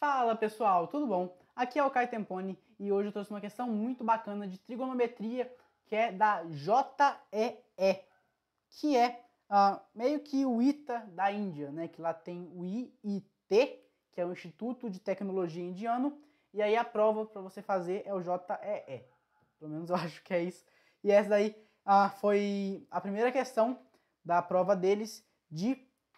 Fala pessoal, tudo bom? Aqui é o Kai Tempone e hoje eu trouxe uma questão muito bacana de trigonometria que é da JEE, que é uh, meio que o ITA da Índia, né? Que lá tem o IIT, que é o Instituto de Tecnologia Indiano, e aí a prova para você fazer é o JEE. Pelo menos eu acho que é isso. E essa daí uh, foi a primeira questão da prova deles de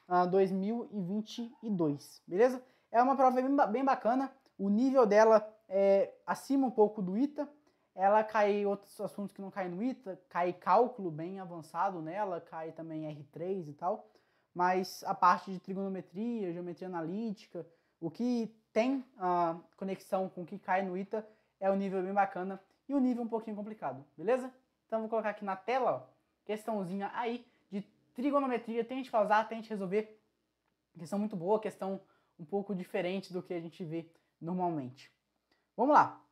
uh, ah, 2022, beleza? É uma prova bem, bem bacana, o nível dela é acima um pouco do ITA, ela cai outros assuntos que não caem no ITA, cai cálculo bem avançado nela, cai também R3 e tal, mas a parte de trigonometria, geometria analítica, o que tem a conexão com o que cai no ITA é um nível bem bacana e um nível um pouquinho complicado, beleza? Então vou colocar aqui na tela, ó, questãozinha aí de trigonometria, tente pausar, tente resolver, questão muito boa, questão um pouco diferente do que a gente vê normalmente. Vamos lá!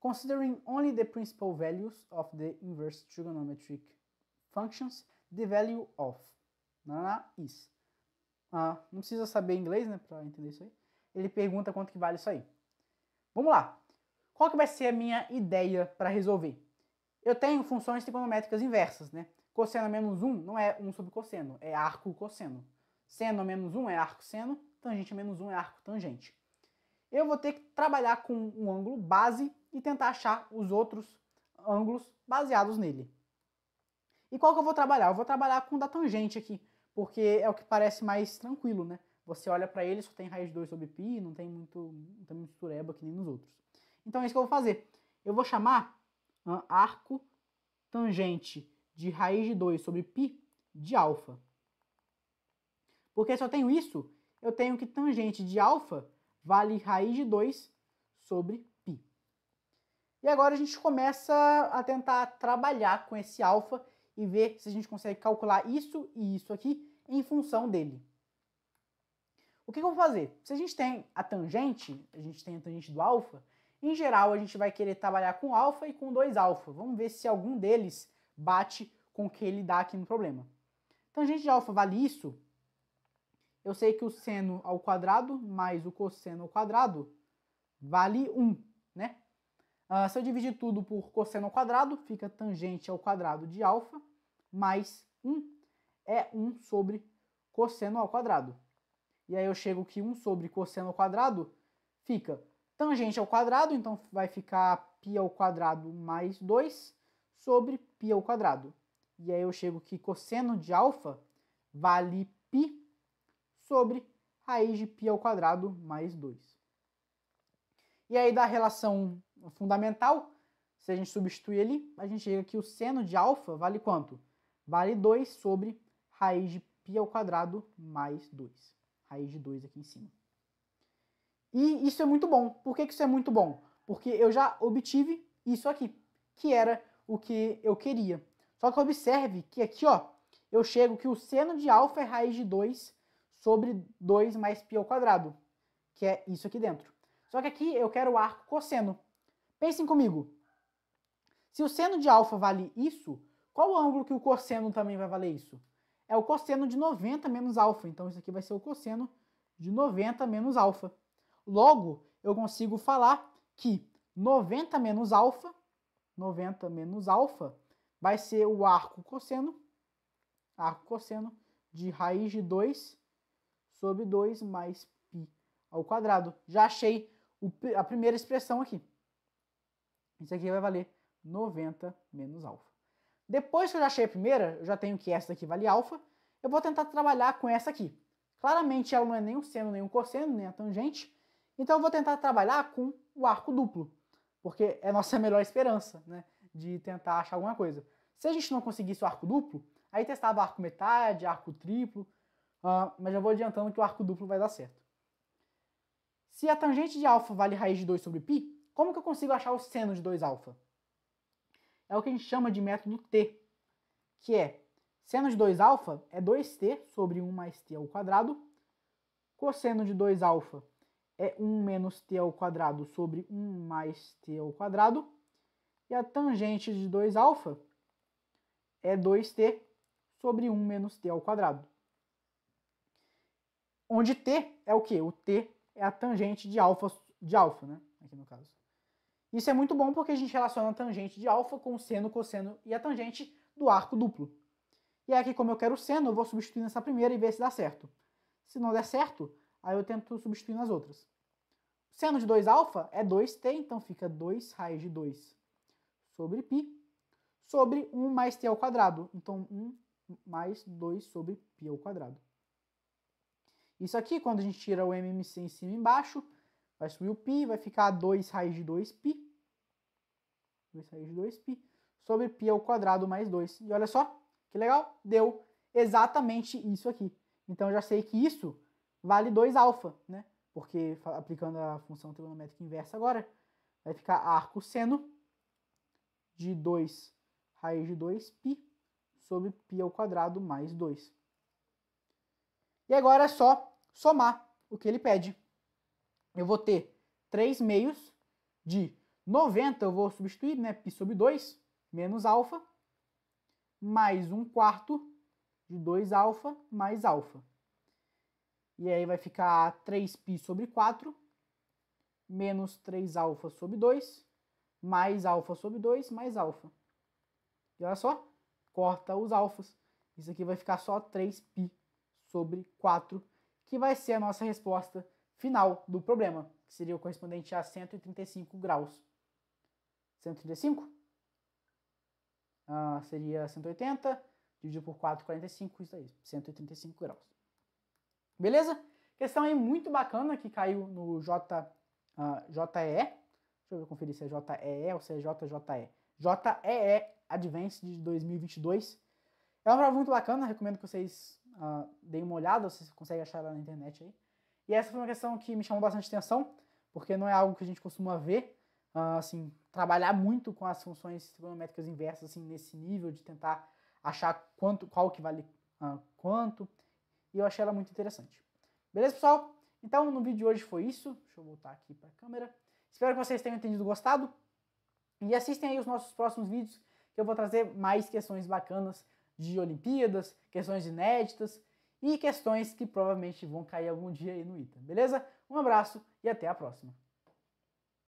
Considering only the principal values of the inverse trigonometric functions, the value of is. Ah, não precisa saber inglês, né, para entender isso aí. Ele pergunta quanto que vale isso aí. Vamos lá. Qual que vai ser a minha ideia para resolver? Eu tenho funções trigonométricas inversas, né? Cosseno menos 1 não é 1 sobre cosseno, é arco cosseno. Seno menos 1 é arco seno tangente a menos 1 é arco tangente. Eu vou ter que trabalhar com um ângulo base e tentar achar os outros ângulos baseados nele. E qual que eu vou trabalhar? Eu vou trabalhar com o da tangente aqui, porque é o que parece mais tranquilo, né? Você olha para ele, só tem raiz de 2 sobre π, não tem muito, não tem muito tureba que nem nos outros. Então é isso que eu vou fazer. Eu vou chamar arco tangente de raiz de 2 sobre π de alfa. Porque se eu tenho isso, eu tenho que tangente de alfa vale raiz de 2 sobre π. E agora a gente começa a tentar trabalhar com esse alfa e ver se a gente consegue calcular isso e isso aqui em função dele. O que, que eu vou fazer? Se a gente tem a tangente, a gente tem a tangente do alfa, em geral a gente vai querer trabalhar com alfa e com 2 alfa. Vamos ver se algum deles bate com o que ele dá aqui no problema. Tangente de alfa vale isso? Eu sei que o seno ao quadrado mais o cosseno ao quadrado vale 1, né? Uh, se eu dividir tudo por cosseno ao quadrado, fica tangente ao quadrado de alfa mais 1 é 1 sobre cosseno ao quadrado. E aí eu chego que 1 sobre cosseno ao quadrado fica tangente ao quadrado, então vai ficar π ao quadrado mais 2 sobre π ao quadrado. E aí eu chego que cosseno de alfa vale π sobre raiz de π ao quadrado mais 2. E aí da relação fundamental, se a gente substituir ali, a gente chega que o seno de alfa vale quanto? Vale 2 sobre raiz de π ao quadrado mais 2. Raiz de 2 aqui em cima. E isso é muito bom. Por que, que isso é muito bom? Porque eu já obtive isso aqui, que era o que eu queria. Só que observe que aqui, ó, eu chego que o seno de alfa é raiz de 2 sobre 2 mais π ao quadrado, que é isso aqui dentro. Só que aqui eu quero o arco cosseno. Pensem comigo. Se o seno de alfa vale isso, qual o ângulo que o cosseno também vai valer isso? É o cosseno de 90 menos alfa. Então isso aqui vai ser o cosseno de 90 menos alfa. Logo, eu consigo falar que 90 menos alfa, 90 menos alfa, vai ser o arco cosseno, arco cosseno de raiz de 2 sobre 2 mais π ao quadrado. Já achei o, a primeira expressão aqui. Isso aqui vai valer 90 menos alfa. Depois que eu já achei a primeira, eu já tenho que essa daqui vale alfa, eu vou tentar trabalhar com essa aqui. Claramente ela não é nem um seno, nem um cosseno, nem a tangente, então eu vou tentar trabalhar com o arco duplo, porque é a nossa melhor esperança né, de tentar achar alguma coisa. Se a gente não conseguisse o arco duplo, aí testava arco metade, arco triplo, Uh, mas já vou adiantando que o arco duplo vai dar certo. Se a tangente de alfa vale raiz de 2 sobre π, como que eu consigo achar o seno de 2 alfa? É o que a gente chama de método T, que é seno de 2 alfa é 2t sobre 1 mais t ao quadrado, cosseno de 2 alfa é 1 menos t ao quadrado sobre 1 mais t ao quadrado, e a tangente de 2 alfa é 2t sobre 1 menos t ao quadrado onde t é o quê? O t é a tangente de alfa, de alfa, né? Aqui no caso. Isso é muito bom porque a gente relaciona a tangente de alfa com o seno, cosseno e a tangente do arco duplo. E é aqui, como eu quero o seno, eu vou substituir nessa primeira e ver se dá certo. Se não der certo, aí eu tento substituir nas outras. seno de 2 alfa é 2t, então fica 2 raiz de 2 sobre π sobre 1 mais t ao quadrado. Então, 1 mais 2 sobre π ao quadrado. Isso aqui, quando a gente tira o MMC em cima e embaixo, vai subir o π, vai ficar 2 raiz de 2π. 2 raiz de 2π sobre π ao quadrado mais 2. E olha só, que legal, deu exatamente isso aqui. Então eu já sei que isso vale 2 α né? Porque aplicando a função trigonométrica inversa agora, vai ficar arco seno de 2 raiz de 2π sobre π ao quadrado mais 2. E agora é só somar o que ele pede. Eu vou ter 3 meios de 90, eu vou substituir, né, π sobre 2, menos alfa, mais 1 quarto de 2 alfa mais alfa. E aí vai ficar 3π sobre 4, menos 3 alfa sobre 2, mais alfa sobre 2, mais alfa. E olha só, corta os alfas. Isso aqui vai ficar só 3π sobre 4 que vai ser a nossa resposta final do problema, que seria o correspondente a 135 graus. 135 ah, seria 180, dividido por 4, 45, isso aí, 135 graus. Beleza? Questão aí muito bacana que caiu no J, ah, JEE. Deixa eu conferir se é JEE ou se é JJE. JEE Advance de 2022. É uma prova muito bacana, recomendo que vocês Uh, dei uma olhada, você consegue achar ela na internet aí. E essa foi uma questão que me chamou bastante atenção, porque não é algo que a gente costuma ver, uh, assim, trabalhar muito com as funções trigonométricas inversas, assim, nesse nível de tentar achar quanto, qual que vale uh, quanto, e eu achei ela muito interessante. Beleza, pessoal? Então, no vídeo de hoje foi isso. Deixa eu voltar aqui para a câmera. Espero que vocês tenham entendido gostado. E assistem aí os nossos próximos vídeos, que eu vou trazer mais questões bacanas de Olimpíadas, questões inéditas e questões que provavelmente vão cair algum dia aí no ITA, beleza? Um abraço e até a próxima!